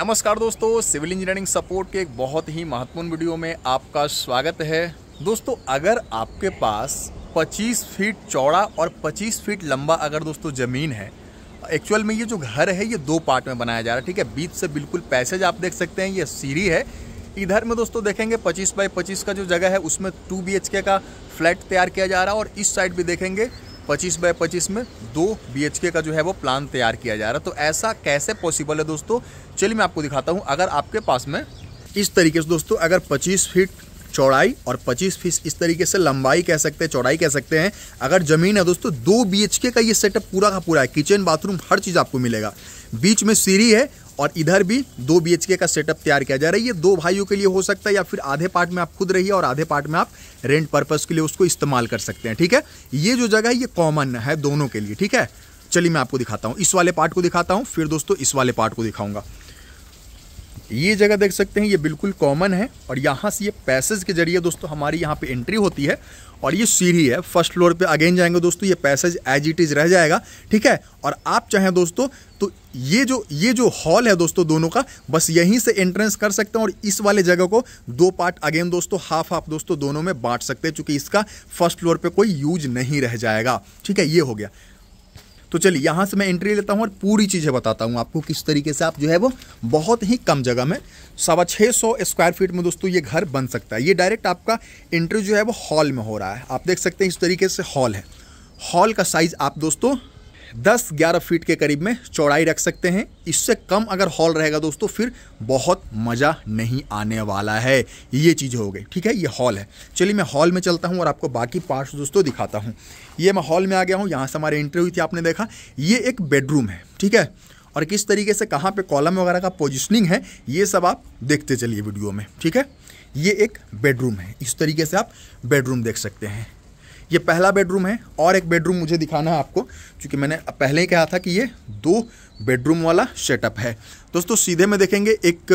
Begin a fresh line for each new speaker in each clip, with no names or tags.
नमस्कार दोस्तों civil engineering support के एक बहुत ही महत्वपूर्ण वीडियो में आपका स्वागत है दोस्तों अगर आपके पास 25 फीट चौड़ा और 25 फीट लंबा अगर दोस्तों ज़मीन है एक्चुअल में ये जो घर है ये दो पार्ट में बनाया जा रहा है ठीक है बीच से बिल्कुल पैसेज आप देख सकते हैं ये सीढ़ी है इधर में दोस्तों देखेंगे 25 बाई 25 का जो जगह है उसमें 2 बी का फ्लैट तैयार किया जा रहा है और इस साइड भी देखेंगे पच्चीस बाय पच्चीस में दो बी का जो है वो प्लान तैयार किया जा रहा है तो ऐसा कैसे पॉसिबल है दोस्तों चलिए मैं आपको दिखाता हूँ अगर आपके पास में इस तरीके से दोस्तों अगर पच्चीस फीट चौड़ाई और 25 फीस इस तरीके से लंबाई कह सकते हैं चौड़ाई कह सकते हैं अगर ज़मीन है दोस्तों दो बी का ये सेटअप पूरा का पूरा है किचन बाथरूम हर चीज़ आपको मिलेगा बीच में सीढ़ी है और इधर भी दो बी का सेटअप तैयार किया जा रहा है ये दो भाइयों के लिए हो सकता है या फिर आधे पार्ट में आप खुद रहिए और आधे पार्ट में आप रेंट पर्पज़ के लिए उसको इस्तेमाल कर सकते हैं ठीक है ये जो जगह है ये कॉमन है दोनों के लिए ठीक है चलिए मैं आपको दिखाता हूँ इस वाले पार्ट को दिखाता हूँ फिर दोस्तों इस वाले पार्ट को दिखाऊंगा ये जगह देख सकते हैं ये बिल्कुल कॉमन है और यहाँ से ये पैसेज के जरिए दोस्तों हमारी यहाँ पे एंट्री होती है और ये सीढ़ी है फर्स्ट फ्लोर पे अगेन जाएंगे दोस्तों ये पैसेज एज इट इज़ रह जाएगा ठीक है और आप चाहें दोस्तों तो ये जो ये जो हॉल है दोस्तों दोनों का बस यहीं से एंट्रेंस कर सकते हैं और इस वाले जगह को दो पार्ट अगेन दोस्तों हाफ हाफ दोस्तों दोनों में बांट सकते हैं चूंकि इसका फर्स्ट फ्लोर पर कोई यूज नहीं रह जाएगा ठीक है ये हो गया तो चलिए यहाँ से मैं एंट्री लेता हूँ और पूरी चीज़ें बताता हूँ आपको किस तरीके से आप जो है वो बहुत ही कम जगह में सवा छः सौ स्क्वायर फीट में दोस्तों ये घर बन सकता है ये डायरेक्ट आपका एंट्री जो है वो हॉल में हो रहा है आप देख सकते हैं इस तरीके से हॉल है हॉल का साइज़ आप दोस्तों 10 11 फीट के करीब में चौड़ाई रख सकते हैं इससे कम अगर हॉल रहेगा दोस्तों फिर बहुत मज़ा नहीं आने वाला है ये चीज़ हो गई ठीक है ये हॉल है चलिए मैं हॉल में चलता हूँ और आपको बाकी पार्ट्स दोस्तों दिखाता हूँ ये मैं हॉल में आ गया हूँ यहाँ से हमारे इंटरव्यू थी आपने देखा ये एक बेडरूम है ठीक है और किस तरीके से कहाँ पे कॉलम वगैरह का पोजिशनिंग है ये सब आप देखते चलिए वीडियो में ठीक है ये एक बेडरूम है इस तरीके से आप बेडरूम देख सकते हैं ये पहला बेडरूम है और एक बेडरूम मुझे दिखाना है आपको क्योंकि मैंने पहले ही कहा था कि ये दो बेडरूम वाला सेटअप है दोस्तों सीधे में देखेंगे एक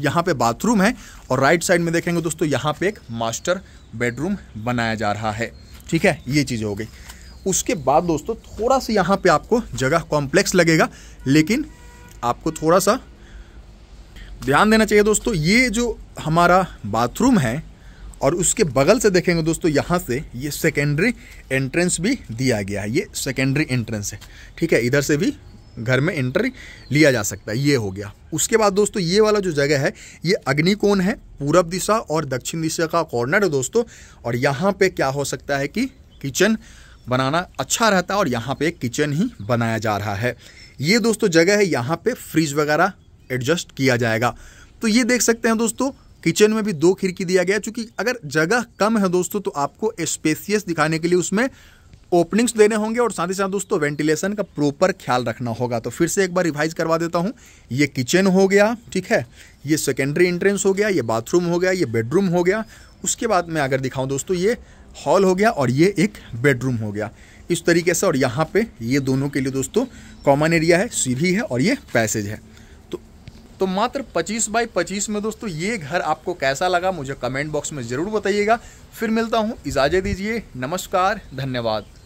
यहाँ पे बाथरूम है और राइट साइड में देखेंगे दोस्तों यहाँ पे एक मास्टर बेडरूम बनाया जा रहा है ठीक है ये चीज़ हो गई उसके बाद दोस्तों थोड़ा सा यहाँ पे आपको जगह कॉम्प्लेक्स लगेगा लेकिन आपको थोड़ा सा ध्यान देना चाहिए दोस्तों ये जो हमारा बाथरूम है और उसके बगल से देखेंगे दोस्तों यहाँ से ये सेकेंडरी एंट्रेंस भी दिया गया है ये सेकेंडरी एंट्रेंस है ठीक है इधर से भी घर में एंट्री लिया जा सकता है ये हो गया उसके बाद दोस्तों ये वाला जो जगह है ये अग्निकोण है पूरब दिशा और दक्षिण दिशा का कॉर्नर है दोस्तों और यहाँ पे क्या हो सकता है कि किचन बनाना अच्छा रहता है और यहाँ पे किचन ही बनाया जा रहा है ये दोस्तों जगह है यहाँ पे फ्रिज वगैरह एडजस्ट किया जाएगा तो ये देख सकते हैं दोस्तों किचन में भी दो खिड़की दिया गया चूंकि अगर जगह कम है दोस्तों तो आपको स्पेसियस दिखाने के लिए उसमें ओपनिंग्स देने होंगे और साथ ही साथ दोस्तों वेंटिलेशन का प्रॉपर ख्याल रखना होगा तो फिर से एक बार रिवाइज करवा देता हूँ ये किचन हो गया ठीक है ये सेकेंडरी एंट्रेंस हो गया ये बाथरूम हो गया ये बेडरूम हो गया उसके बाद मैं अगर दिखाऊँ दोस्तों ये हॉल हो गया और ये एक बेडरूम हो गया इस तरीके से और यहाँ पे ये दोनों के लिए दोस्तों कॉमन एरिया है सीढ़ी है और ये पैसेज है तो मात्र 25 बाई 25 में दोस्तों ये घर आपको कैसा लगा मुझे कमेंट बॉक्स में ज़रूर बताइएगा फिर मिलता हूँ इजाज़त दीजिए नमस्कार धन्यवाद